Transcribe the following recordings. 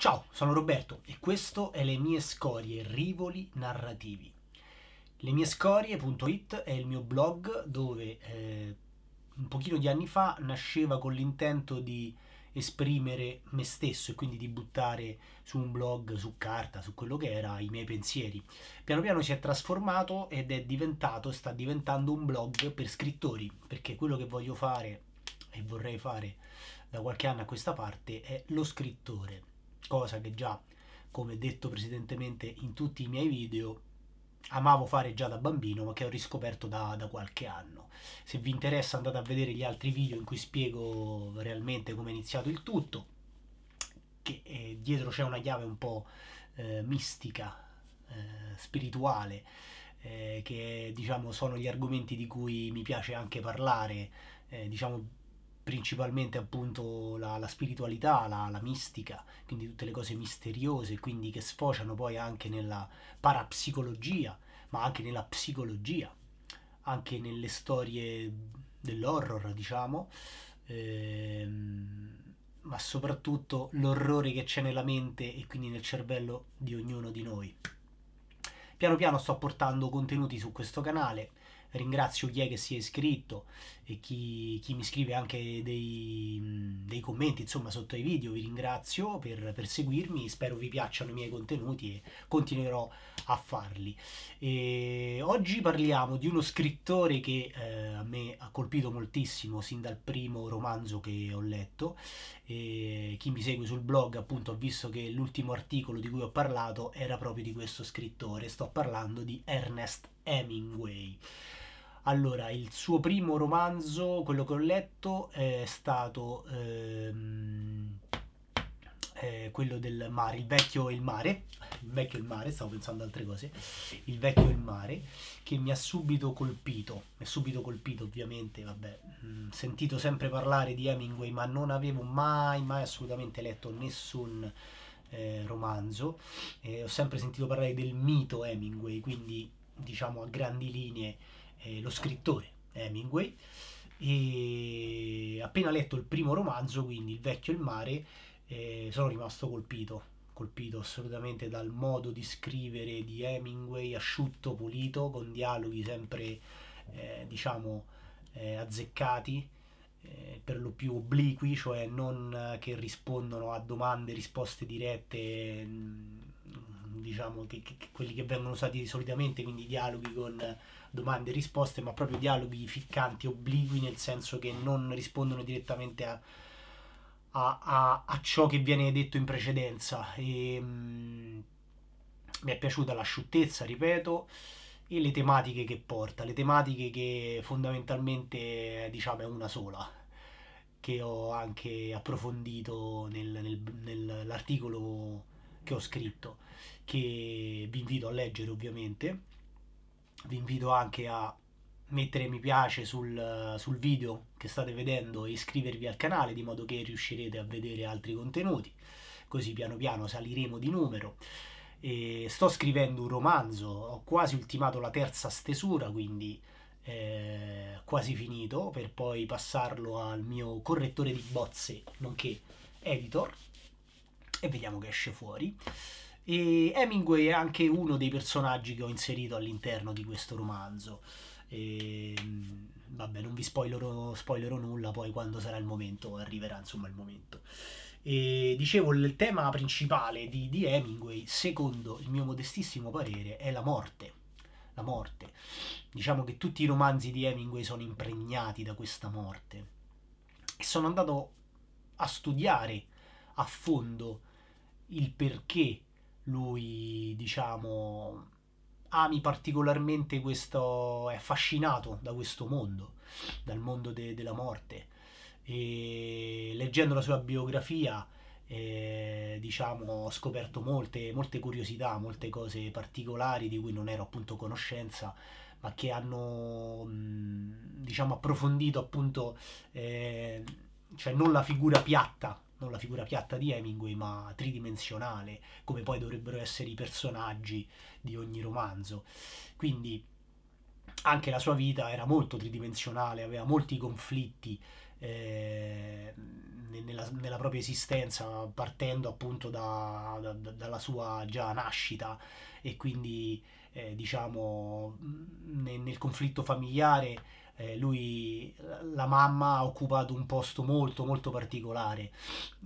Ciao, sono Roberto e questo è Le mie scorie, rivoli narrativi. Le mie scorie.it è il mio blog dove eh, un pochino di anni fa nasceva con l'intento di esprimere me stesso e quindi di buttare su un blog, su carta, su quello che era i miei pensieri. Piano piano si è trasformato ed è diventato, sta diventando un blog per scrittori, perché quello che voglio fare e vorrei fare da qualche anno a questa parte è lo scrittore cosa che già, come detto precedentemente in tutti i miei video, amavo fare già da bambino ma che ho riscoperto da, da, qualche anno se vi interessa andate a vedere gli altri video in cui spiego realmente come è iniziato il tutto che eh, dietro c'è una chiave un po' eh, mistica eh, spirituale eh, che diciamo sono gli argomenti di cui mi piace anche parlare eh, diciamo principalmente appunto la, la spiritualità, la, la, mistica, quindi tutte le cose misteriose, quindi che sfociano poi anche nella parapsicologia, ma anche nella psicologia, anche nelle storie dell'horror, diciamo, ehm, ma soprattutto l'orrore che c'è nella mente e quindi nel cervello di ognuno di noi. Piano piano sto portando contenuti su questo canale, ringrazio chi è che si è iscritto e chi, chi mi scrive anche dei, dei, commenti insomma sotto ai video, vi ringrazio per, per, seguirmi, spero vi piacciono i miei contenuti e continuerò a farli. E oggi parliamo di uno scrittore che eh, a me ha colpito moltissimo sin dal primo romanzo che ho letto e chi mi segue sul blog appunto ha visto che l'ultimo articolo di cui ho parlato era proprio di questo scrittore, sto parlando di Ernest Hemingway. Allora, il suo primo romanzo, quello che ho letto, è stato ehm, eh, quello del mare, Il vecchio e il mare. Il vecchio e il mare, stavo pensando ad altre cose. Il vecchio e il mare, che mi ha subito colpito. Mi ha subito colpito, ovviamente, vabbè. Mh, mm, sentito sempre parlare di Hemingway, ma non avevo mai, mai assolutamente letto nessun eh, romanzo. Eh, ho sempre sentito parlare del mito Hemingway, quindi diciamo a grandi linee eh, lo scrittore Hemingway e appena letto il primo romanzo, quindi Il vecchio e il mare, eh, sono rimasto colpito, colpito assolutamente dal modo di scrivere di Hemingway, asciutto, pulito, con dialoghi sempre, eh, diciamo, eh, azzeccati, eh, per lo più obliqui, cioè non che rispondono a domande, risposte dirette, mm, diciamo, che, che, quelli che vengono usati solitamente, quindi dialoghi con domande e risposte, ma proprio dialoghi ficcanti, obliqui, nel senso che non rispondono direttamente a, a, a, a ciò che viene detto in precedenza. E, ehm, mh, mi è piaciuta l'asciuttezza, ripeto, e le tematiche che porta, le tematiche che fondamentalmente diciamo è una sola che ho anche approfondito nel, nel, nell'articolo che ho scritto, che vi invito a leggere ovviamente vi invito anche a mettere mi piace sul, sul video che state vedendo e iscrivervi al canale di modo che riuscirete a vedere altri contenuti così piano piano saliremo di numero e sto scrivendo un romanzo ho quasi ultimato la terza stesura quindi eh, quasi finito per poi passarlo al mio correttore di bozze nonché editor e vediamo che esce fuori e Hemingway è anche uno dei personaggi che ho inserito all'interno di questo romanzo. E, ehm, vabbè, non vi spoilerò, spoilerò, nulla, poi quando sarà il momento, arriverà insomma il momento. E, dicevo, il tema principale di, di Hemingway, secondo il mio modestissimo parere, è la morte. La morte. Diciamo che tutti i romanzi di Hemingway sono impregnati da questa morte. E sono andato a studiare a fondo il perché lui, diciamo, ami particolarmente questo, è affascinato da questo mondo, dal mondo de, della morte. E leggendo la sua biografia, eh, diciamo, ho scoperto molte, molte curiosità, molte cose particolari di cui non ero appunto conoscenza ma che hanno mm, diciamo approfondito appunto eh, cioè non la figura piatta non la figura piatta di Hemingway, ma tridimensionale, come poi dovrebbero essere i personaggi di ogni romanzo. Quindi anche la sua vita era molto tridimensionale, aveva molti conflitti eh, nella, nella, propria esistenza, partendo appunto da, da, dalla sua già nascita e quindi eh, diciamo nel, nel conflitto familiare eh, lui, la mamma ha occupato un posto molto molto particolare.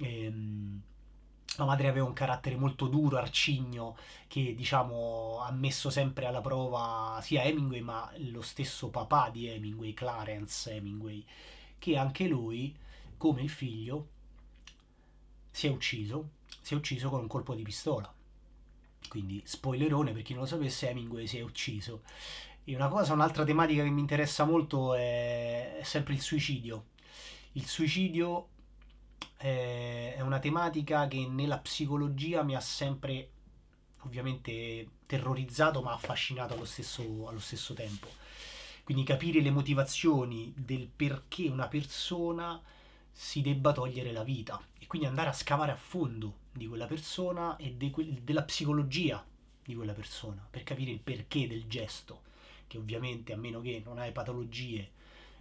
Ehm, la madre aveva un carattere molto duro, arcigno, che diciamo ha messo sempre alla prova sia Hemingway ma lo stesso papà di Hemingway, Clarence Hemingway, che anche lui, come il figlio, si è ucciso, si è ucciso con un colpo di pistola. Quindi spoilerone per chi non lo sapesse, Hemingway si è ucciso e una cosa, un'altra tematica che mi interessa molto è, è sempre il suicidio. Il suicidio eh, è una tematica che nella psicologia mi ha sempre ovviamente terrorizzato ma affascinato allo stesso, allo stesso tempo. Quindi capire le motivazioni del perché una persona si debba togliere la vita e quindi andare a scavare a fondo di quella persona e de que- della psicologia di quella persona per capire il perché del gesto perché ovviamente a meno che non hai patologie,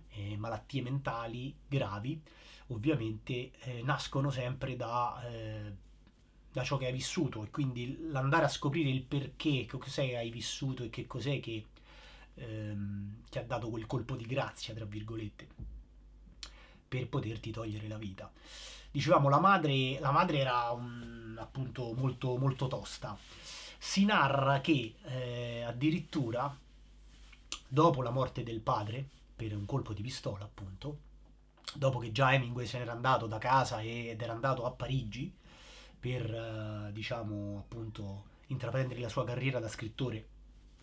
eh, malattie mentali gravi, ovviamente eh, nascono sempre da, eh, da, ciò che hai vissuto e quindi l'andare a scoprire il perché, che cos'è hai vissuto e che cos'è che ehm, ti ha dato quel colpo di grazia, tra virgolette, per poterti togliere la vita. Dicevamo, la madre, la madre era un, appunto molto, molto tosta. Si narra che eh, addirittura dopo la morte del padre, per un colpo di pistola appunto, dopo che già Hemingway se n'era andato da casa ed era andato a Parigi per, eh, diciamo, appunto intraprendere la sua carriera da scrittore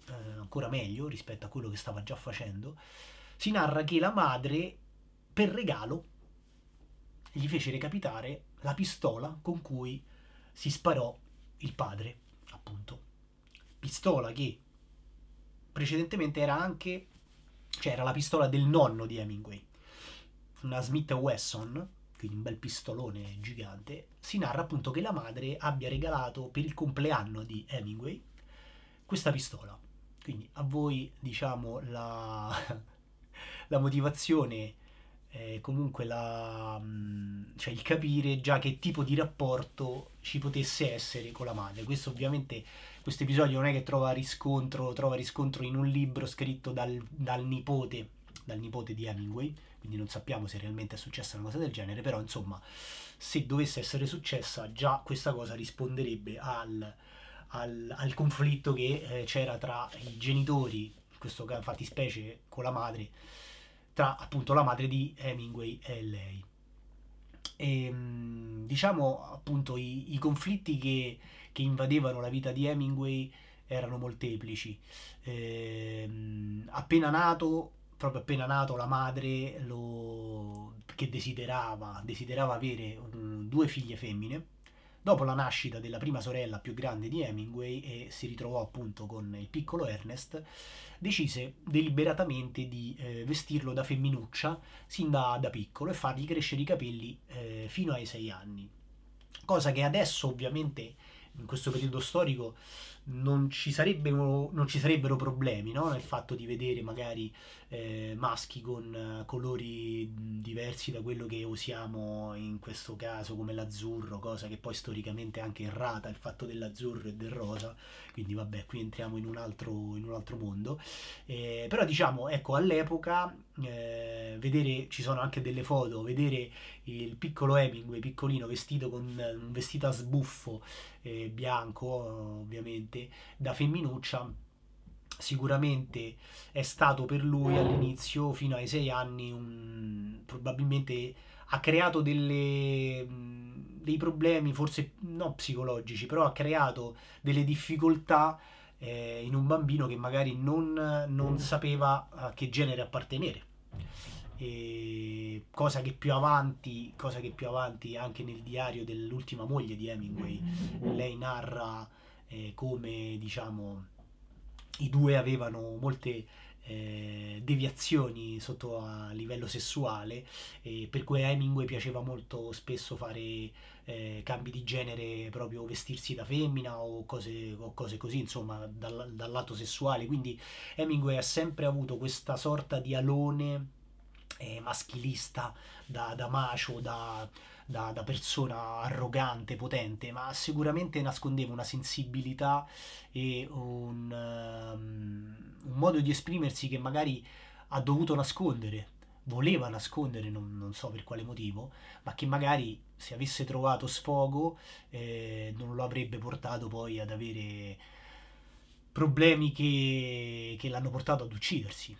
eh, ancora meglio rispetto a quello che stava già facendo, si narra che la madre, per regalo, gli fece recapitare la pistola con cui si sparò il padre, appunto. Pistola che precedentemente era anche, cioè era la pistola del nonno di Hemingway, una Smith Wesson, quindi un bel pistolone gigante, si narra appunto che la madre abbia regalato per il compleanno di Hemingway questa pistola. Quindi a voi diciamo la, la motivazione eh, comunque la, mm, cioè il capire già che tipo di rapporto ci potesse essere con la madre. Questo ovviamente, questo episodio non è che trova riscontro, trova riscontro in un libro scritto dal, dal nipote, dal nipote di Hemingway, quindi non sappiamo se realmente è successa una cosa del genere, però insomma, se dovesse essere successa, già questa cosa risponderebbe al, al, al conflitto che eh, c'era tra i genitori, in questo caso specie con la madre, tra appunto la madre di Hemingway e lei. E, ehm, diciamo appunto i, i conflitti che, che, invadevano la vita di Hemingway erano molteplici. E, ehm, appena nato, proprio appena nato, la madre lo, che desiderava, desiderava avere mm, due figlie femmine Dopo la nascita della prima sorella più grande di Hemingway e si ritrovò appunto con il piccolo Ernest, decise deliberatamente di eh, vestirlo da femminuccia sin da, da, piccolo e fargli crescere i capelli eh, fino ai sei anni. Cosa che adesso ovviamente in questo periodo storico non ci, non ci sarebbero, problemi no? nel fatto di vedere magari eh, maschi con eh, colori diversi da quello che usiamo in questo caso come l'azzurro, cosa che poi storicamente è anche errata il fatto dell'azzurro e del rosa, quindi vabbè qui entriamo in un altro, in un altro mondo, eh, però diciamo ecco all'epoca eh, vedere, ci sono anche delle foto, vedere il piccolo Hemingway, piccolino, vestito con un vestito a sbuffo eh, bianco, ovviamente, da femminuccia, sicuramente è stato per lui all'inizio, fino ai sei anni, un, probabilmente ha creato delle, dei problemi, forse non psicologici, però ha creato delle difficoltà eh, in un bambino che magari non, non sapeva a che genere appartenere. E cosa, che più avanti, cosa che più avanti anche nel diario dell'ultima moglie di Hemingway, mm-hmm. lei narra eh, come diciamo i due avevano molte eh, deviazioni sotto a livello sessuale, eh, per cui a Hemingway piaceva molto spesso fare eh, cambi di genere, proprio vestirsi da femmina o cose, o cose così, insomma, dal, dal lato sessuale. Quindi Hemingway ha sempre avuto questa sorta di alone eh, maschilista, da, da macio, da, da, da, persona arrogante, potente, ma sicuramente nascondeva una sensibilità e un, um, un modo di esprimersi che magari ha dovuto nascondere voleva nascondere, non, non, so per quale motivo, ma che magari se avesse trovato sfogo eh, non lo avrebbe portato poi ad avere problemi che, che l'hanno portato ad uccidersi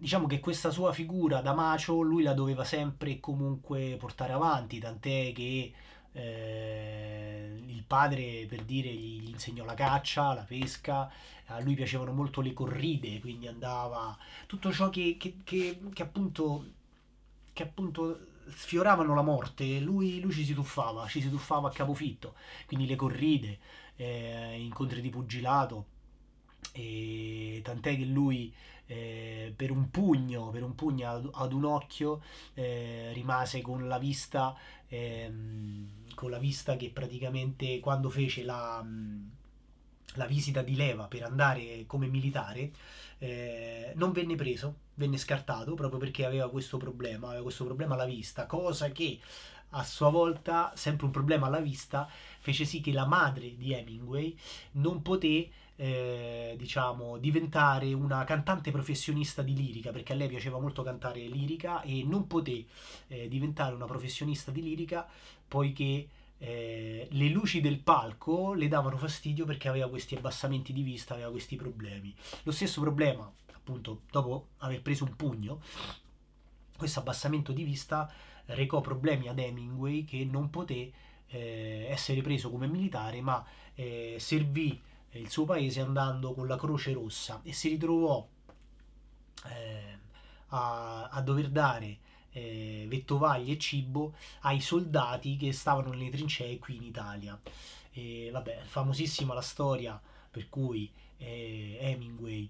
diciamo che questa sua figura da macio lui la doveva sempre e comunque portare avanti, tant'è che eh, il padre per dire gli, gli, insegnò la caccia, la pesca, a lui piacevano molto le corride, quindi andava tutto ciò che, che, che, che appunto, appunto sfioravano la morte, lui, lui, ci si tuffava, ci si tuffava a capofitto, quindi le corride, eh, incontri di pugilato, e tant'è che lui eh, per un pugno, per un pugno ad, ad un occhio, eh, rimase con la vista, ehm, con la vista che praticamente quando fece la, mm, la visita di leva per andare come militare, eh, non venne preso, venne scartato proprio perché aveva questo problema, aveva questo problema alla vista, cosa che a sua volta, sempre un problema alla vista, fece sì che la madre di Hemingway non poté eh, diciamo, diventare una cantante professionista di lirica, perché a lei piaceva molto cantare lirica e non poté eh, diventare una professionista di lirica poiché eh, le luci del palco le davano fastidio perché aveva questi abbassamenti di vista, aveva questi problemi. Lo stesso problema, appunto, dopo aver preso un pugno, questo abbassamento di vista recò problemi ad Hemingway che non poté eh, essere preso come militare, ma eh, servì il suo paese andando con la Croce Rossa e si ritrovò eh, a, a, dover dare eh, vettovaglie e cibo ai soldati che stavano nelle trincee qui in Italia. E, vabbè, famosissima la storia per cui eh, Hemingway,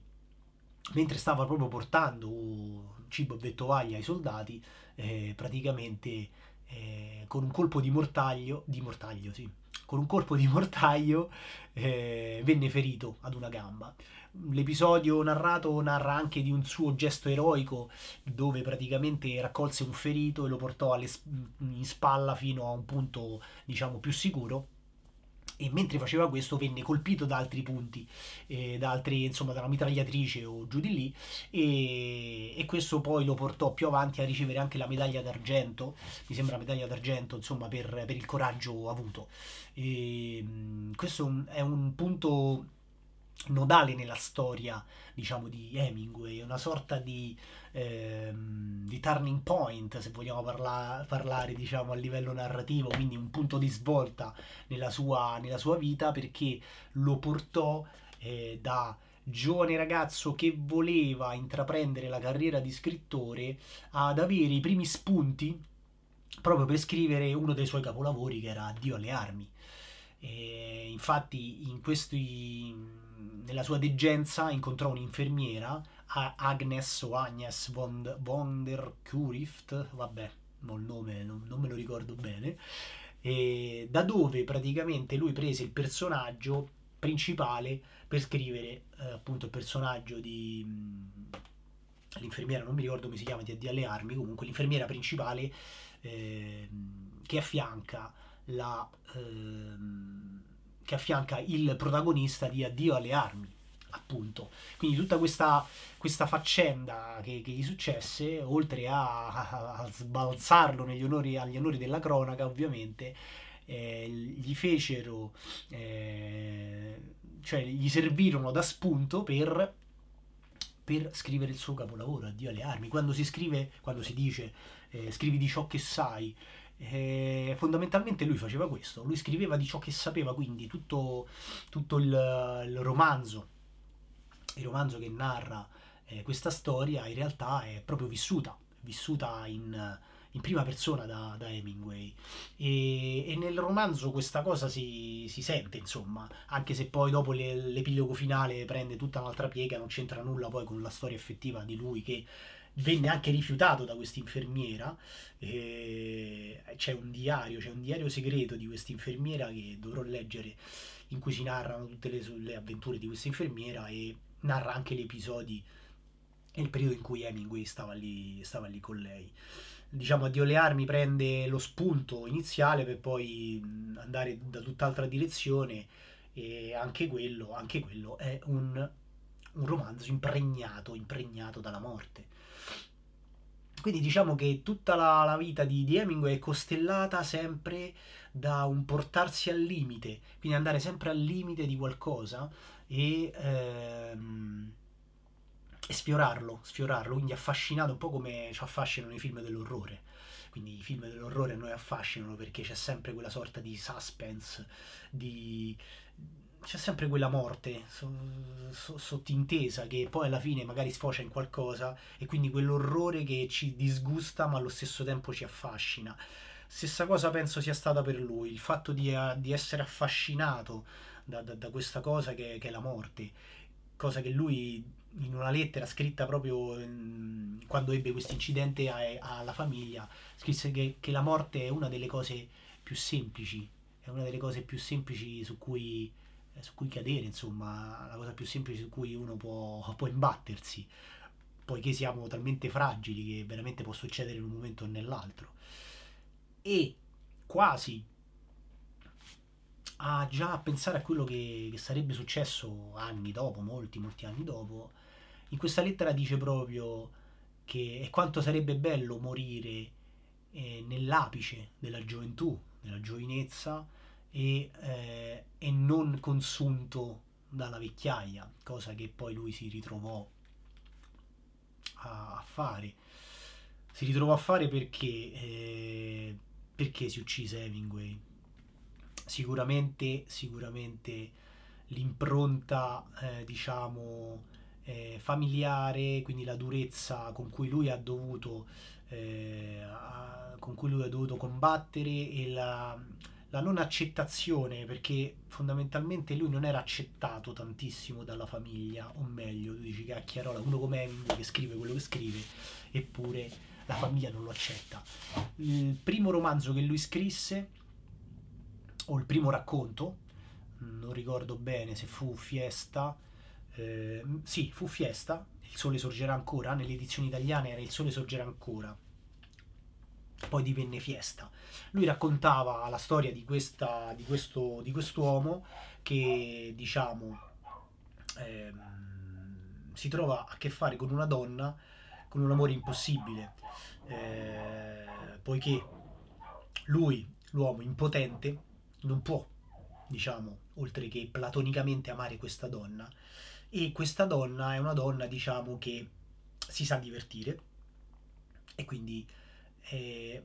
mentre stava proprio portando cibo e vettovaglie ai soldati, eh, praticamente eh, con un colpo di mortaglio, di mortaglio sì, con un colpo di mortaio eh, venne ferito ad una gamba. L'episodio narrato narra anche di un suo gesto eroico dove praticamente raccolse un ferito e lo portò alle, in spalla fino a un punto diciamo più sicuro e mentre faceva questo venne colpito da altri punti, eh, da altri, insomma, da mitragliatrice o giù di lì e, e, questo poi lo portò più avanti a ricevere anche la medaglia d'argento, mi sembra medaglia d'argento insomma per, per il coraggio avuto. E, ehm, questo è un punto nodale nella storia, diciamo, di Hemingway, una sorta di, ehm, di turning point, se vogliamo parla- parlare, diciamo, a livello narrativo, quindi un punto di svolta nella sua, nella sua vita, perché lo portò eh, da giovane ragazzo che voleva intraprendere la carriera di scrittore ad avere i primi spunti proprio per scrivere uno dei suoi capolavori che era Dio alle armi. E infatti in questi nella sua degenza incontrò un'infermiera, Agnes o Agnes von, von der Kurift, vabbè, il nome non, non me lo ricordo bene, e da dove praticamente lui prese il personaggio principale per scrivere eh, appunto il personaggio di mh, l'infermiera, non mi ricordo come si chiama, di Addio alle Armi, comunque l'infermiera principale eh, che affianca la, ehm, che affianca il protagonista di Addio alle armi, appunto. Quindi tutta questa, questa faccenda che, che, gli successe, oltre a, a, a sbalzarlo onori, agli onori della cronaca, ovviamente, eh, gli fecero, eh, cioè gli servirono da spunto per, per scrivere il suo capolavoro, Addio alle armi. Quando si scrive, quando si dice eh, scrivi di ciò che sai, e eh, fondamentalmente lui faceva questo, lui scriveva di ciò che sapeva, quindi tutto, tutto il, il, romanzo, il romanzo che narra eh, questa storia in realtà è proprio vissuta, vissuta in, in prima persona da, da Hemingway e, e, nel romanzo questa cosa si, si, sente insomma anche se poi dopo l'epilogo finale prende tutta un'altra piega non c'entra nulla poi con la storia effettiva di lui che venne anche rifiutato da quest'infermiera. E eh, c'è un diario, c'è un diario segreto di quest'infermiera che dovrò leggere, in cui si narrano tutte le, le avventure di questa infermiera e narra anche gli episodi e il periodo in cui Hemingway stava lì, stava lì con lei. Diciamo, Addio alle armi prende lo spunto iniziale per poi andare da tutt'altra direzione e anche quello, anche quello è un, un romanzo impregnato, impregnato dalla morte quindi diciamo che tutta la, la vita di, di, Hemingway è costellata sempre da un portarsi al limite, quindi andare sempre al limite di qualcosa e, ehm, e sfiorarlo, sfiorarlo, quindi affascinato un po' come ci affascinano i film dell'orrore quindi i film dell'orrore a noi affascinano perché c'è sempre quella sorta di suspense, di c'è sempre quella morte so, so, sottintesa che poi alla fine magari sfocia in qualcosa e quindi quell'orrore che ci disgusta ma allo stesso tempo ci affascina. Stessa cosa penso sia stata per lui, il fatto di, eh, di essere affascinato da, da, da questa cosa che, che, è la morte, cosa che lui in una lettera scritta proprio mm, quando ebbe questo incidente eh, alla famiglia, scrisse che, che la morte è una delle cose più semplici, è una delle cose più semplici su cui eh, su cui cadere, insomma, la cosa più semplice su cui uno può, può imbattersi, poiché siamo talmente fragili che veramente può succedere in un momento o nell'altro. E quasi a già pensare a quello che, che sarebbe successo anni dopo, molti, molti anni dopo, in questa lettera dice proprio che è quanto sarebbe bello morire eh, nell'apice della gioventù, della giovinezza, e, eh, e non consunto dalla vecchiaia, cosa che poi lui si ritrovò a, a fare. Si ritrovò a fare perché, eh, perché si uccise Hemingway. Sicuramente, sicuramente l'impronta, eh, diciamo, eh, familiare, quindi la durezza con cui lui ha dovuto, eh, a, con cui lui ha dovuto combattere e la la non accettazione, perché fondamentalmente lui non era accettato tantissimo dalla famiglia, o meglio, tu dici cacchiarola, uno come Hemingway che scrive quello che scrive, eppure la famiglia non lo accetta. Il primo romanzo che lui scrisse, o il primo racconto, non ricordo bene se fu Fiesta, eh, sì, fu Fiesta, Il Sole Sorgerà Ancora, nelle edizioni italiane era Il Sole Sorgerà Ancora, poi divenne Fiesta. Lui raccontava la storia di, questa, di, questo, di quest'uomo che, diciamo, ehm, si trova a che fare con una donna, con un amore impossibile, eh, poiché lui, l'uomo impotente, non può, diciamo, oltre che platonicamente amare questa donna, e questa donna è una donna, diciamo, che si sa divertire e quindi eh,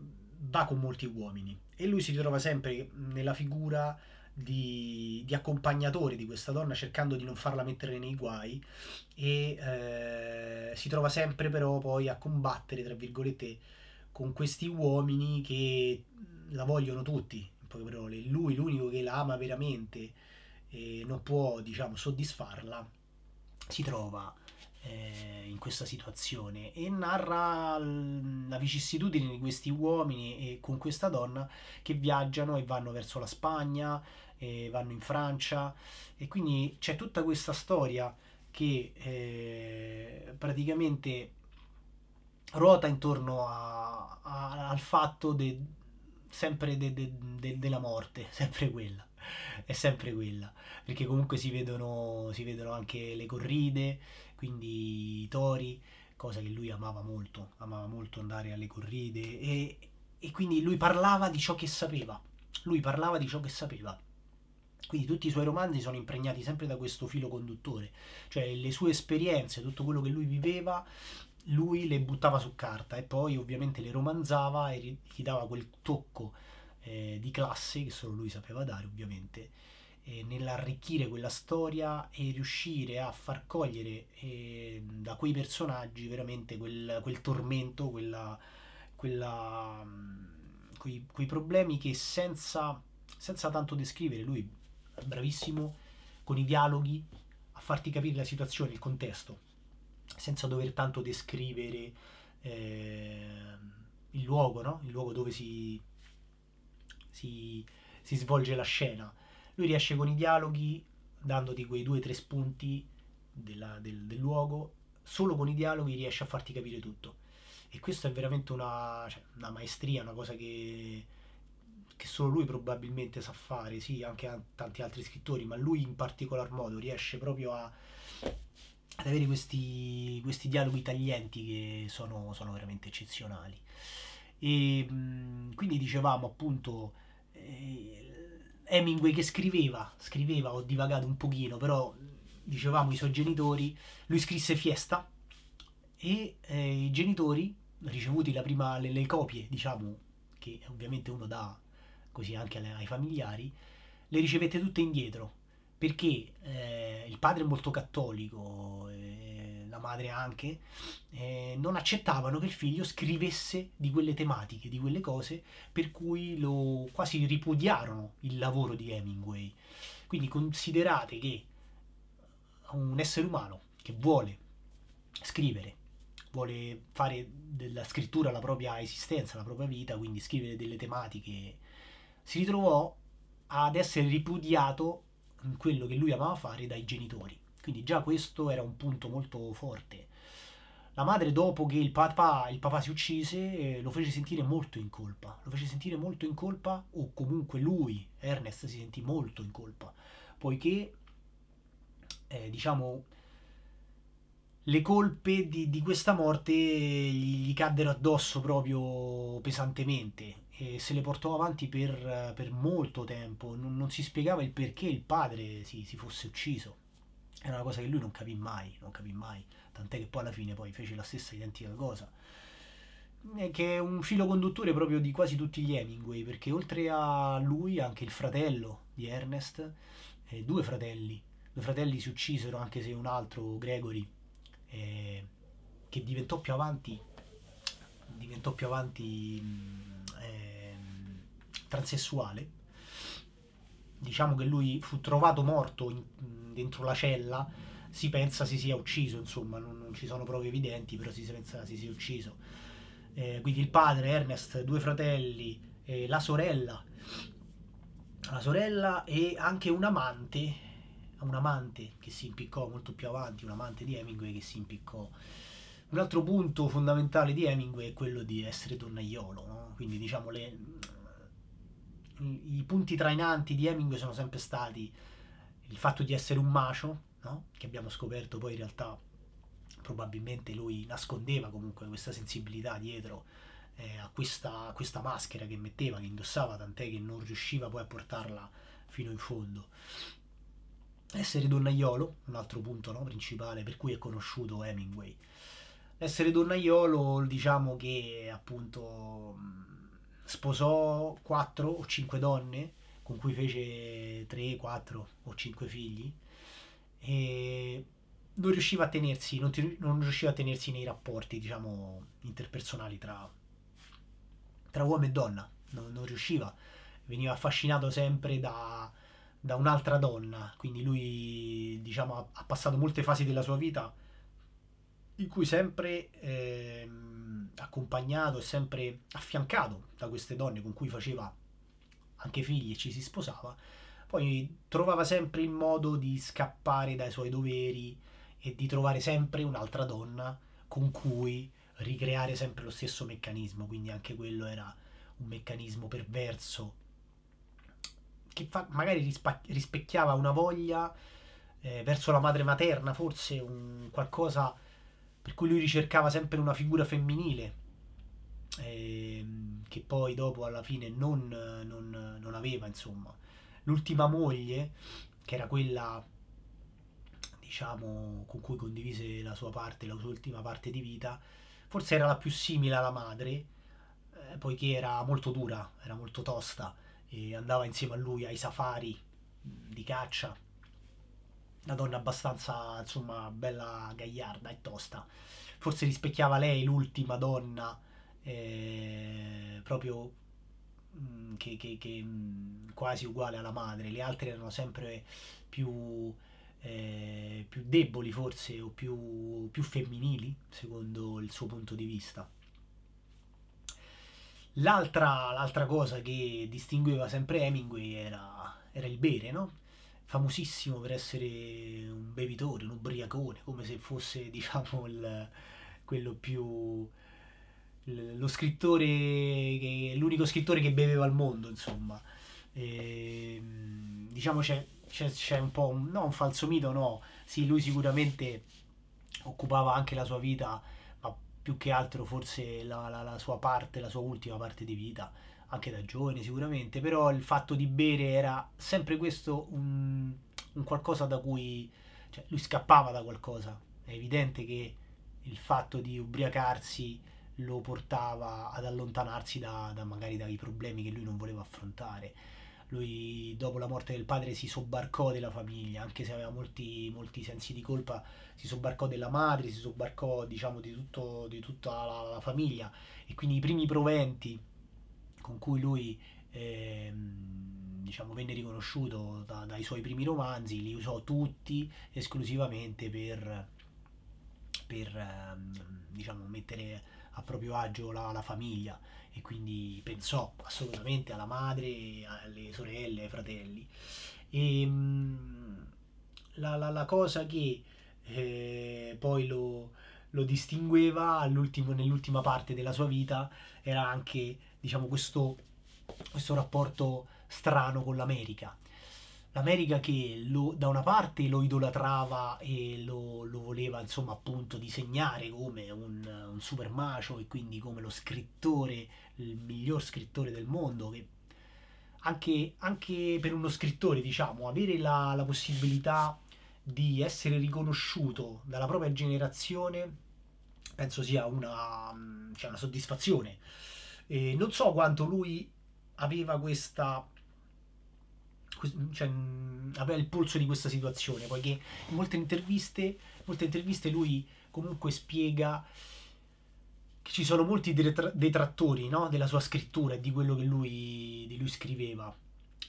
va con molti uomini e lui si ritrova sempre nella figura di, di, accompagnatore di questa donna cercando di non farla mettere nei guai e eh, si trova sempre però poi a combattere tra virgolette con questi uomini che la vogliono tutti in poche parole lui l'unico che la ama veramente e non può diciamo soddisfarla si trova eh, in questa situazione e narra l- la vicissitudine di questi uomini e con questa donna che viaggiano e vanno verso la Spagna, e vanno in Francia e quindi c'è tutta questa storia che eh, praticamente ruota intorno a, a, al fatto de, sempre della de, de, morte, sempre quella, è sempre quella, perché comunque si vedono, si vedono anche le corride, quindi i tori, cosa che lui amava molto, amava molto andare alle corride e, e quindi lui parlava di ciò che sapeva, lui parlava di ciò che sapeva. Quindi tutti i suoi romanzi sono impregnati sempre da questo filo conduttore, cioè le sue esperienze, tutto quello che lui viveva, lui le buttava su carta e poi ovviamente le romanzava e gli dava quel tocco eh, di classe che solo lui sapeva dare ovviamente eh, nell'arricchire quella storia e riuscire a far cogliere eh, da quei personaggi veramente quel, quel tormento, quella, quella, mm, quei, quei, problemi che senza, senza tanto descrivere, lui è bravissimo con i dialoghi a farti capire la situazione, il contesto, senza dover tanto descrivere eh, il luogo, no? il luogo dove si, si, si svolge la scena. Lui riesce con i dialoghi, dandoti quei due o tre spunti della, del, del, luogo, solo con i dialoghi riesce a farti capire tutto. E questo è veramente una, cioè, una maestria, una cosa che, che solo lui probabilmente sa fare, sì, anche a tanti altri scrittori, ma lui in particolar modo riesce proprio a, ad avere questi, questi dialoghi taglienti che sono, sono veramente eccezionali. E mhmm, quindi dicevamo appunto eh, Hemingway che scriveva, scriveva, ho divagato un pochino, però dicevamo i suoi genitori, lui scrisse Fiesta e eh, i genitori, ricevuti prima, le, le, copie, diciamo, che ovviamente uno dà così anche alle, ai familiari, le ricevette tutte indietro, perché eh, il padre è molto cattolico, eh, la madre anche, eh, non accettavano che il figlio scrivesse di quelle tematiche, di quelle cose, per cui lo, quasi ripudiarono il lavoro di Hemingway. Quindi considerate che un essere umano che vuole scrivere, vuole fare della scrittura la propria esistenza, la propria vita, quindi scrivere delle tematiche, si ritrovò ad essere ripudiato in quello che lui amava fare dai genitori. Quindi già questo era un punto molto forte. La madre, dopo che il papà, il papà si uccise, eh, lo fece sentire molto in colpa. Lo fece sentire molto in colpa, o comunque lui, Ernest, si sentì molto in colpa, poiché, eh, diciamo, le colpe di, di, questa morte gli, caddero addosso proprio pesantemente e se le portò avanti per, per molto tempo, non, non, si spiegava il perché il padre si, si fosse ucciso. Era una cosa che lui non capì mai, non capì mai, tant'è che poi alla fine poi fece la stessa identica cosa eh, che è un filo conduttore proprio di quasi tutti gli Hemingway, perché oltre a lui anche il fratello di Ernest, eh, due fratelli, due fratelli si uccisero anche se un altro, Gregory, eh, che diventò più avanti, diventò più avanti eh, transessuale, diciamo che lui fu trovato morto in, dentro la cella, si pensa si sia ucciso, insomma, non, non ci sono prove evidenti, però si pensa si sia ucciso. Eh, quindi il padre, Ernest, due fratelli, eh, la sorella, la sorella e anche un amante, un amante che si impiccò molto più avanti, un amante di Hemingway che si impiccò. Un altro punto fondamentale di Hemingway è quello di essere donnaiolo, no? quindi diciamo le, i punti trainanti di Hemingway sono sempre stati il fatto di essere un macio, no? che abbiamo scoperto poi in realtà probabilmente lui nascondeva comunque questa sensibilità dietro eh, a, questa, a questa maschera che metteva, che indossava, tant'è che non riusciva poi a portarla fino in fondo. Essere donnaiolo, un altro punto no, principale per cui è conosciuto Hemingway. Essere donnaiolo, diciamo che appunto sposò 4 o 5 donne con cui fece 3, 4 o 5 figli e non riusciva a tenersi, non, ti, non riusciva a tenersi nei rapporti diciamo interpersonali tra, tra uomo e donna, non, non riusciva, veniva affascinato sempre da, da un'altra donna, quindi lui diciamo, ha, passato molte fasi della sua vita in cui sempre eh, accompagnato e sempre affiancato da queste donne con cui faceva anche figli e ci si sposava, poi trovava sempre il modo di scappare dai suoi doveri e di trovare sempre un'altra donna con cui ricreare sempre lo stesso meccanismo, quindi anche quello era un meccanismo perverso che fa, magari rispecchiava una voglia eh, verso la madre materna, forse un qualcosa per cui lui ricercava sempre una figura femminile ehm, che poi dopo alla fine non, non, non aveva, insomma. L'ultima moglie, che era quella diciamo, con cui condivise la sua parte, la sua ultima parte di vita, forse era la più simile alla madre, eh, poiché era molto dura, era molto tosta, e andava insieme a lui ai safari mm, di caccia, una donna abbastanza, insomma, bella gagliarda e tosta. Forse rispecchiava lei l'ultima donna eh, proprio mh, mm, che, che, che mh, mm, quasi uguale alla madre, le altre erano sempre più, eh, più deboli forse o più, più femminili secondo il suo punto di vista. L'altra, l'altra, cosa che distingueva sempre Hemingway era, era, il bere, no? Famosissimo per essere un bevitore, un ubriacone, come se fosse, diciamo, il, quello più, lo scrittore che, l'unico scrittore che beveva al mondo, insomma. E, ehm, diciamo c'è, c'è, c'è, un po' un, no, un falso mito, no. Sì, lui sicuramente occupava anche la sua vita, ma più che altro forse la, la, la sua parte, la sua ultima parte di vita, anche da giovane sicuramente, però il fatto di bere era sempre questo un, un qualcosa da cui... Cioè, lui scappava da qualcosa. È evidente che il fatto di ubriacarsi lo portava ad allontanarsi da, da magari dai problemi che lui non voleva affrontare. Lui dopo la morte del padre si sobbarcò della famiglia, anche se aveva molti, molti sensi di colpa, si sobbarcò della madre, si sobbarcò diciamo, di, tutto, di tutta la, la, famiglia e quindi i primi proventi con cui lui eh, diciamo, venne riconosciuto da, dai suoi primi romanzi li usò tutti esclusivamente per, per eh, diciamo, mettere a proprio agio la, la famiglia e quindi pensò assolutamente alla madre, alle sorelle, ai fratelli. E, ehm, la, la, la, cosa che eh, poi lo, lo distingueva nell'ultima parte della sua vita era anche diciamo, questo, questo rapporto strano con l'America l'America che lo, da una parte lo idolatrava e lo, lo voleva insomma appunto disegnare come un, un supermacio e quindi come lo scrittore, il miglior scrittore del mondo, che anche, anche per uno scrittore diciamo avere la, la possibilità di essere riconosciuto dalla propria generazione penso sia una, cioè una soddisfazione. E non so quanto lui aveva questa cioè, aveva il polso di questa situazione, poiché in molte interviste, molte interviste lui comunque spiega che ci sono molti detrattori no? della sua scrittura e di quello che lui, lui scriveva.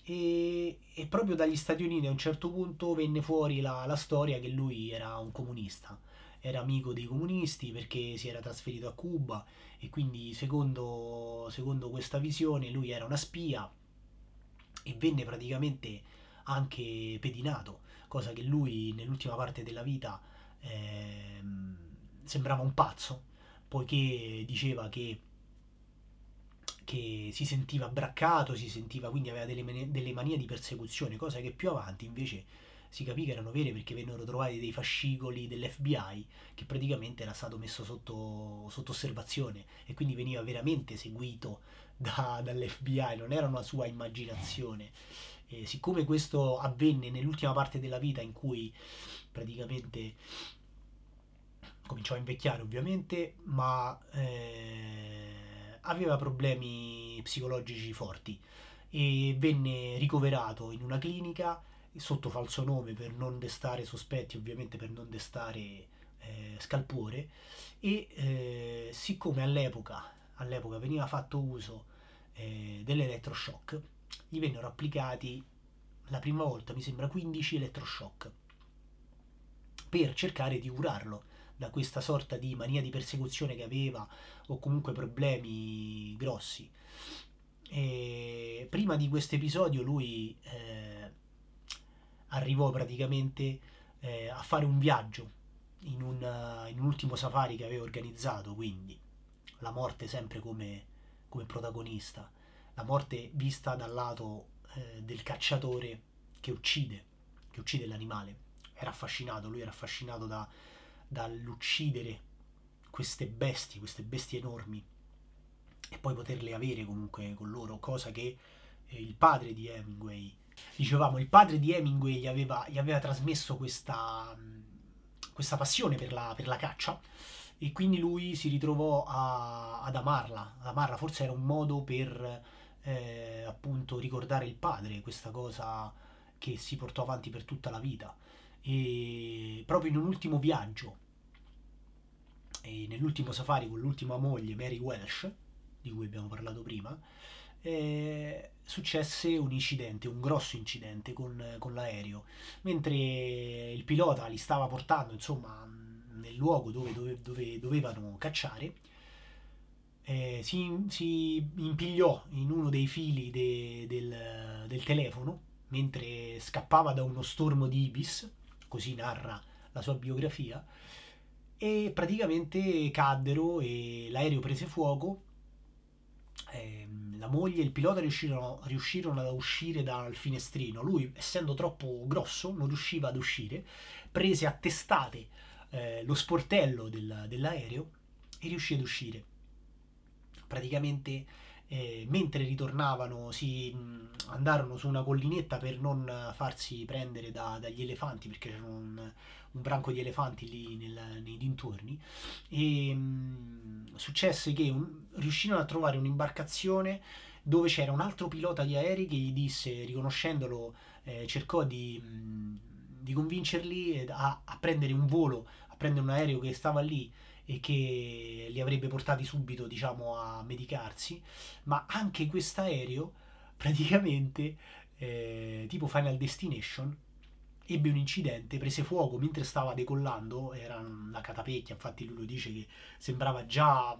E, e, proprio dagli Stati Uniti a un certo punto venne fuori la, la, storia che lui era un comunista, era amico dei comunisti perché si era trasferito a Cuba e quindi secondo, secondo questa visione lui era una spia e venne praticamente anche pedinato, cosa che lui nell'ultima parte della vita eh, sembrava un pazzo, poiché diceva che, che, si sentiva braccato, si sentiva quindi aveva delle, manie, delle manie di persecuzione, cosa che più avanti invece si capì che erano vere perché vennero trovati dei fascicoli dell'FBI che praticamente era stato messo sotto, sotto osservazione e quindi veniva veramente seguito da, dall'FBI, non era una sua immaginazione. E siccome questo avvenne nell'ultima parte della vita in cui praticamente cominciò a invecchiare ovviamente, ma eh, aveva problemi psicologici forti e venne ricoverato in una clinica sotto falso nome per non destare sospetti, ovviamente per non destare eh, scalpore e eh, siccome all'epoca all'epoca veniva fatto uso eh, dell'elettroshock, gli vennero applicati la prima volta, mi sembra, 15 elettroshock per cercare di curarlo da questa sorta di mania di persecuzione che aveva o comunque problemi grossi. E prima di questo episodio lui eh, arrivò praticamente eh, a fare un viaggio in un, in un ultimo safari che aveva organizzato, quindi la morte sempre come, come protagonista, la morte vista dal lato eh, del cacciatore che uccide, che uccide l'animale. Era affascinato, lui era affascinato da, dall'uccidere queste bestie, queste bestie enormi e poi poterle avere comunque con loro, cosa che eh, il padre di Hemingway, dicevamo, il padre di Hemingway gli aveva, gli aveva trasmesso questa, mm, questa passione per la, per la caccia e quindi lui si ritrovò a, ad amarla, ad amarla forse era un modo per eh, appunto ricordare il padre, questa cosa che si portò avanti per tutta la vita. E proprio in un ultimo viaggio, nell'ultimo safari con l'ultima moglie, Mary Welsh, di cui abbiamo parlato prima, eh, successe un incidente, un grosso incidente con, con l'aereo, mentre il pilota li stava portando, insomma, nel luogo dove, dove, dove dovevano cacciare, eh, si, si, impigliò in uno dei fili de, del, del, telefono mentre scappava da uno stormo di Ibis, così narra la sua biografia, e praticamente caddero e l'aereo prese fuoco. Eh, la moglie e il pilota riuscirono, riuscirono, ad uscire dal finestrino. Lui, essendo troppo grosso, non riusciva ad uscire, prese a testate eh, lo sportello del, dell'aereo e riuscì ad uscire. Praticamente eh, mentre ritornavano si mh, mm, andarono su una collinetta per non farsi prendere da, dagli elefanti perché c'era un, un, branco di elefanti lì nel, nei dintorni e mh, mm, successe che un, riuscirono a trovare un'imbarcazione dove c'era un altro pilota di aerei che gli disse riconoscendolo eh, cercò di, mh, mm, di convincerli a, a prendere un volo prendere un aereo che stava lì e che li avrebbe portati subito diciamo a medicarsi ma anche questo aereo praticamente eh, tipo Final Destination ebbe un incidente, prese fuoco mentre stava decollando, era una catapecchia, infatti lui lo dice che sembrava già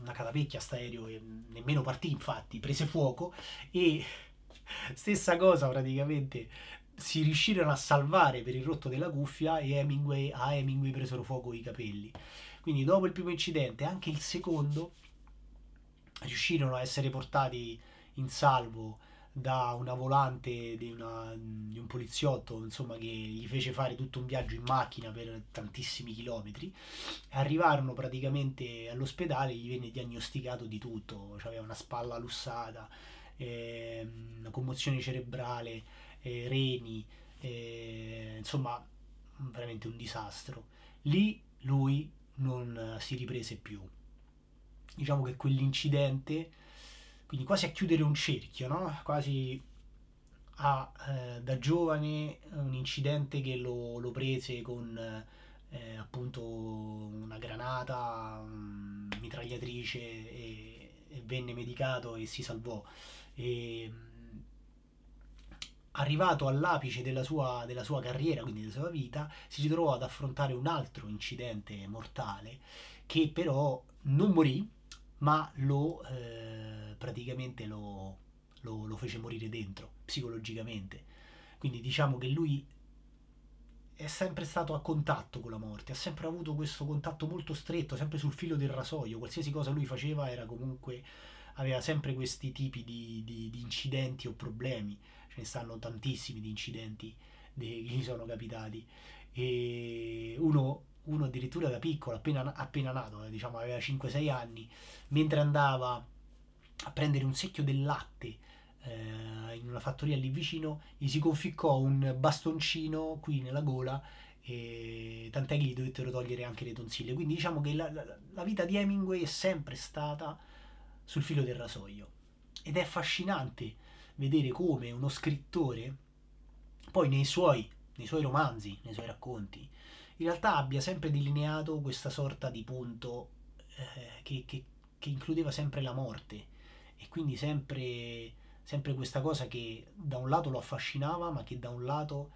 una catapecchia sta aereo e nemmeno partì infatti, prese fuoco e stessa cosa praticamente si riuscirono a salvare per il rotto della cuffia e Hemingway, a Hemingway presero fuoco i capelli. Quindi dopo il primo incidente, anche il secondo, riuscirono a essere portati in salvo da una volante di, una, di un poliziotto insomma, che gli fece fare tutto un viaggio in macchina per tantissimi chilometri arrivarono praticamente all'ospedale gli venne diagnosticato di tutto cioè aveva una spalla lussata ehm, una commozione cerebrale eh, reni, eh, insomma veramente un disastro. Lì lui non eh, si riprese più. Diciamo che quell'incidente, quindi quasi a chiudere un cerchio, no? quasi a, eh, da giovane un incidente che lo, lo prese con eh, appunto una granata, mm, mitragliatrice e, e, venne medicato e si salvò. E, mm, arrivato all'apice della sua, della sua, carriera, quindi della sua vita, si ritrovò ad affrontare un altro incidente mortale che però non morì, ma lo eh, praticamente lo, lo, lo fece morire dentro, psicologicamente. Quindi diciamo che lui è sempre stato a contatto con la morte, ha sempre avuto questo contatto molto stretto, sempre sul filo del rasoio, qualsiasi cosa lui faceva era comunque aveva sempre questi tipi di, di, di incidenti o problemi ce ne stanno tantissimi di incidenti che gli sono capitati. E uno, uno addirittura da piccolo, appena, appena nato, eh, diciamo aveva 5-6 anni, mentre andava a prendere un secchio del latte eh, in una fattoria lì vicino, gli si conficcò un bastoncino qui nella gola e tant'è che gli dovettero togliere anche le tonsille. Quindi diciamo che la, la, la, vita di Hemingway è sempre stata sul filo del rasoio ed è affascinante vedere come uno scrittore poi nei suoi, nei suoi romanzi, nei suoi racconti, in realtà abbia sempre delineato questa sorta di punto eh, che, che, che, includeva sempre la morte e quindi sempre, sempre, questa cosa che da un lato lo affascinava ma che da un lato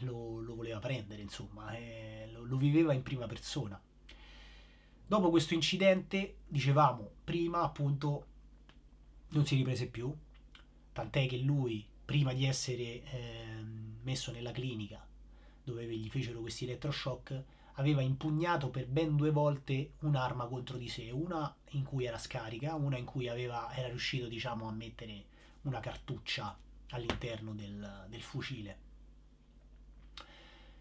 lo, lo voleva prendere, insomma, eh, lo, lo viveva in prima persona. Dopo questo incidente, dicevamo prima, appunto, non si riprese più, tant'è che lui, prima di essere eh, messo nella clinica dove gli fecero questi elettroshock, aveva impugnato per ben due volte un'arma contro di sé, una in cui era scarica, una in cui aveva, era riuscito diciamo, a mettere una cartuccia all'interno del, del fucile.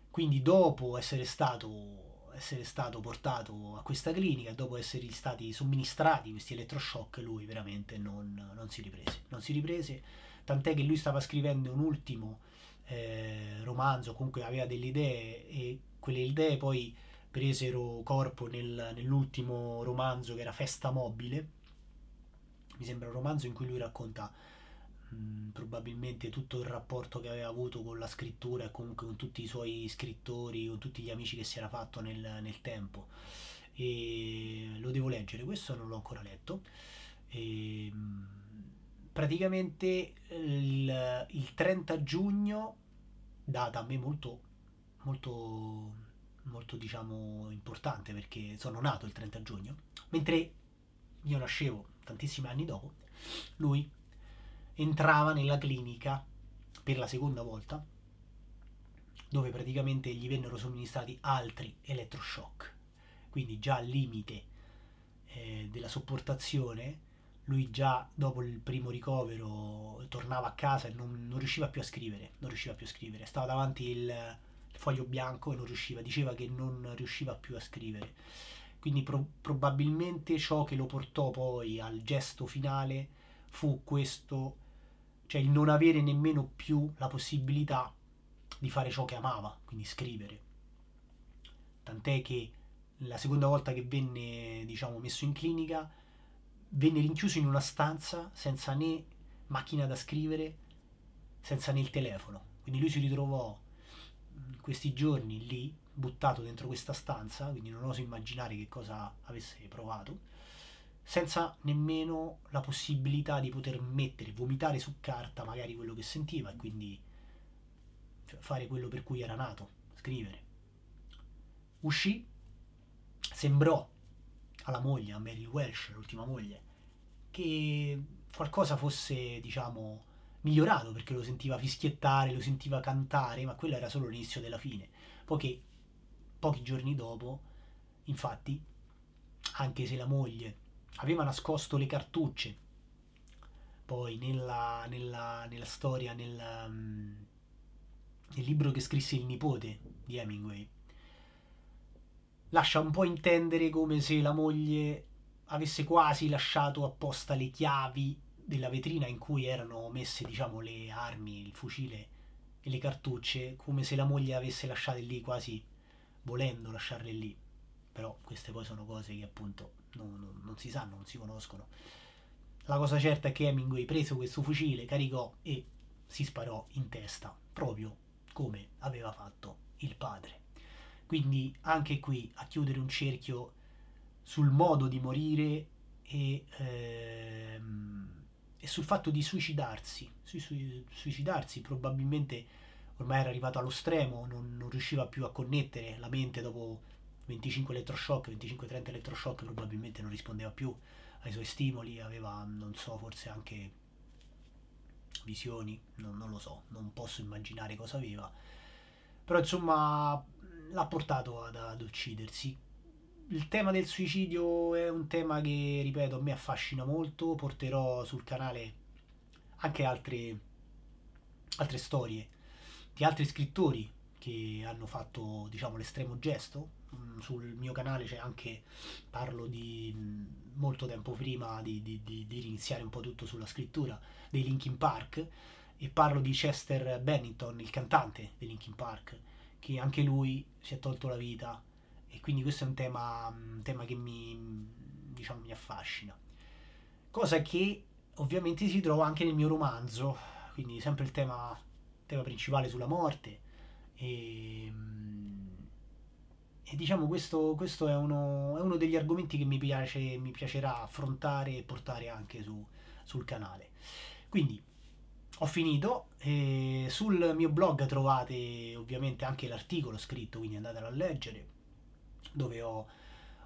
Quindi dopo essere stato essere stato portato a questa clinica e dopo essere stati somministrati questi elettroshock, lui veramente non, non, si riprese. Non si riprese, tant'è che lui stava scrivendo un ultimo eh, romanzo, comunque aveva delle idee e quelle idee poi presero corpo nel, nell'ultimo romanzo che era Festa Mobile, mi sembra un romanzo in cui lui racconta Mm, probabilmente tutto il rapporto che aveva avuto con la scrittura e comunque con tutti i suoi scrittori, o tutti gli amici che si era fatto nel, nel tempo. E lo devo leggere, questo non l'ho ancora letto. E, ehm, praticamente il, il 30 giugno, data a me molto, molto molto diciamo importante perché sono nato il 30 giugno, mentre io nascevo tantissimi anni dopo, lui entrava nella clinica per la seconda volta, dove praticamente gli vennero somministrati altri elettroshock, quindi già al limite eh, della sopportazione, lui già dopo il primo ricovero tornava a casa e non, non riusciva più a scrivere, non riusciva più a scrivere, stava davanti il, il foglio bianco e non riusciva, diceva che non riusciva più a scrivere. Quindi pro- probabilmente ciò che lo portò poi al gesto finale fu questo cioè il non avere nemmeno più la possibilità di fare ciò che amava, quindi scrivere. Tant'è che la seconda volta che venne, diciamo, messo in clinica, venne rinchiuso in una stanza senza né macchina da scrivere, senza né il telefono. Quindi lui si ritrovò questi giorni lì, buttato dentro questa stanza, quindi non oso immaginare che cosa avesse provato senza nemmeno la possibilità di poter mettere, vomitare su carta magari quello che sentiva e quindi fare quello per cui era nato, scrivere. Uscì, sembrò alla moglie, a Mary Welsh, l'ultima moglie, che qualcosa fosse, diciamo, migliorato perché lo sentiva fischiettare, lo sentiva cantare, ma quello era solo l'inizio della fine. Poiché pochi giorni dopo, infatti, anche se la moglie aveva nascosto le cartucce. Poi nella, nella, nella storia, nella, mm, nel libro che scrisse il nipote di Hemingway, lascia un po' intendere come se la moglie avesse quasi lasciato apposta le chiavi della vetrina in cui erano messe diciamo le armi, il fucile e le cartucce, come se la moglie avesse lasciate lì quasi volendo lasciarle lì. Però queste poi sono cose che appunto non, non, non si sanno, non si conoscono. La cosa certa è che Hemingway prese questo fucile, caricò e si sparò in testa, proprio come aveva fatto il padre. Quindi anche qui a chiudere un cerchio sul modo di morire e, ehm, e sul fatto di suicidarsi. Sui, sui, suicidarsi probabilmente ormai era arrivato allo stremo, non, non riusciva più a connettere la mente dopo 25 elettroshock, 25-30 elettroshock, probabilmente non rispondeva più ai suoi stimoli, aveva, non so, forse anche visioni, non, non lo so, non posso immaginare cosa aveva. Però insomma l'ha portato ad, ad uccidersi. Il tema del suicidio è un tema che, ripeto, a me affascina molto, porterò sul canale anche altre, altre storie di altri scrittori che hanno fatto diciamo l'estremo gesto Mm, sul mio canale c'è anche, parlo di mm, molto tempo prima di, di, di, di, iniziare un po' tutto sulla scrittura, dei Linkin Park e parlo di Chester Bennington, il cantante dei Linkin Park, che anche lui si è tolto la vita e quindi questo è un tema, un mm, tema che mi, diciamo, mi affascina. Cosa che ovviamente si trova anche nel mio romanzo, quindi sempre il tema, tema principale sulla morte. E, e diciamo questo, questo è, uno, è, uno, degli argomenti che mi, piace, mi piacerà affrontare e portare anche su, sul canale. Quindi ho finito, eh, sul mio blog trovate ovviamente anche l'articolo scritto, quindi andatelo a leggere, dove ho,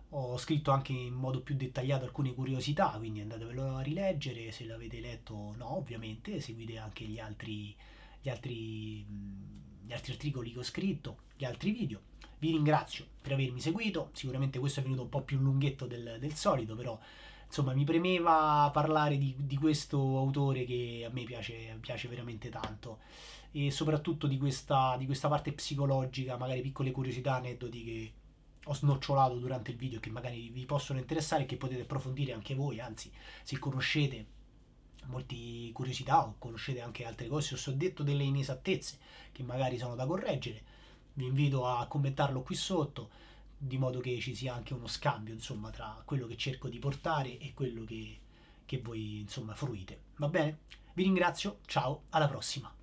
ho scritto anche in modo più dettagliato alcune curiosità, quindi andatevelo a rileggere, se l'avete letto no ovviamente, seguite anche gli altri, gli altri, gli altri articoli che ho scritto, gli altri video vi ringrazio per avermi seguito, sicuramente questo è venuto un po' più lunghetto del, del solito, però insomma mi premeva parlare di, di, questo autore che a me piace, piace veramente tanto e soprattutto di questa, di questa, parte psicologica, magari piccole curiosità, aneddoti che ho snocciolato durante il video che magari vi possono interessare e che potete approfondire anche voi, anzi se conoscete molte curiosità o conoscete anche altre cose, o se detto delle inesattezze che magari sono da correggere vi invito a commentarlo qui sotto, di modo che ci sia anche uno scambio insomma, tra quello che cerco di portare e quello che, che voi insomma, fruite. Va bene? Vi ringrazio, ciao, alla prossima!